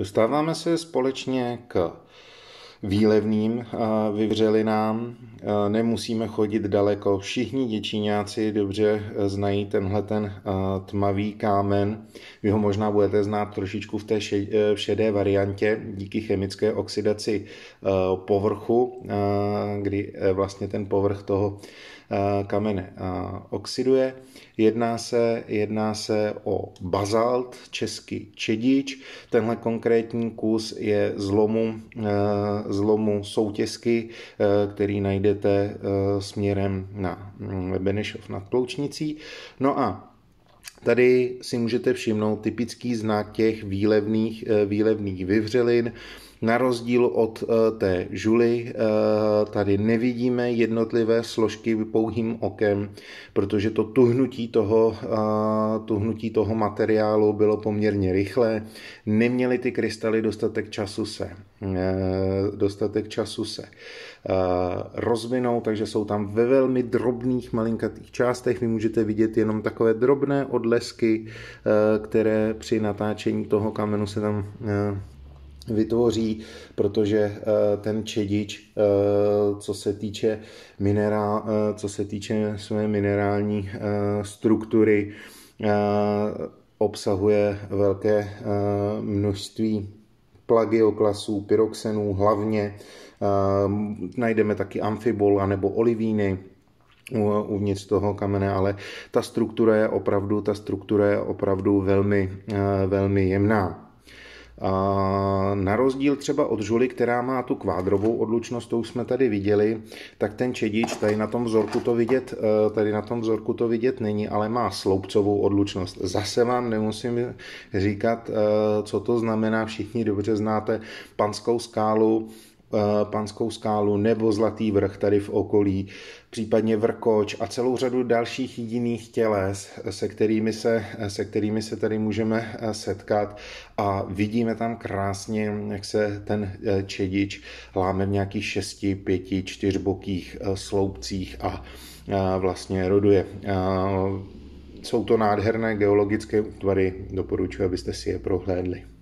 Dostáváme se společně k výlevným eh, vyvřelinám. Eh, nemusíme chodit daleko. Všichni děčíňáci dobře eh, znají tenhle ten tmavý kámen. Vy ho možná budete znát trošičku v té šedé variantě díky chemické oxidaci povrchu, kdy vlastně ten povrch toho kamene oxiduje. Jedná se, jedná se o bazalt, český čedič. Tenhle konkrétní kus je zlomu zlomu soutězky, eh, který najdete eh, směrem na mm, Benešov nad Ploučnicí. No a Tady si můžete všimnout typický znak těch výlevných, eh, výlevných vyvřelin, na rozdíl od eh, té žuly eh, tady nevidíme jednotlivé složky pouhým okem, protože to tuhnutí toho, eh, tuhnutí toho materiálu bylo poměrně rychlé. Neměly ty krystaly dostatek času se, dostatek času se rozvinou, takže jsou tam ve velmi drobných malinkatých částech. Vy můžete vidět jenom takové drobné odlesky, které při natáčení toho kamenu se tam vytvoří, protože eh, ten čedič, eh, co se týče, minerál, eh, co se týče své minerální struktury, obsahuje velké množství plagioklasů, pyroxenů hlavně. Najdeme taky amfibol nebo olivíny, uvnitř toho kamene, ale ta struktura je opravdu, ta struktura je opravdu velmi, velmi jemná. A na rozdíl třeba od žuly, která má tu kvádrovou odlučnost, už jsme tady viděli, tak ten čedič tady na tom vzorku to vidět, eh, tady na tom vzorku to vidět není, ale má sloupcovou odlučnost. Zase vám nemusím říkat, eh, co to znamená, všichni dobře znáte panskou skálu, Eh, Panskou skálu nebo Zlatý vrch tady v okolí, případně Vrkoč a celou řadu dalších jiných těles, se kterými se, se, kterými se tady můžeme eh, setkat a vidíme tam krásně, jak se ten eh, čedič láme v nějakých šesti, pěti, čtyřbokých sloupcích a vlastně roduje jsou to nádherné geologické útvary, doporučuji, abyste si je prohlédli.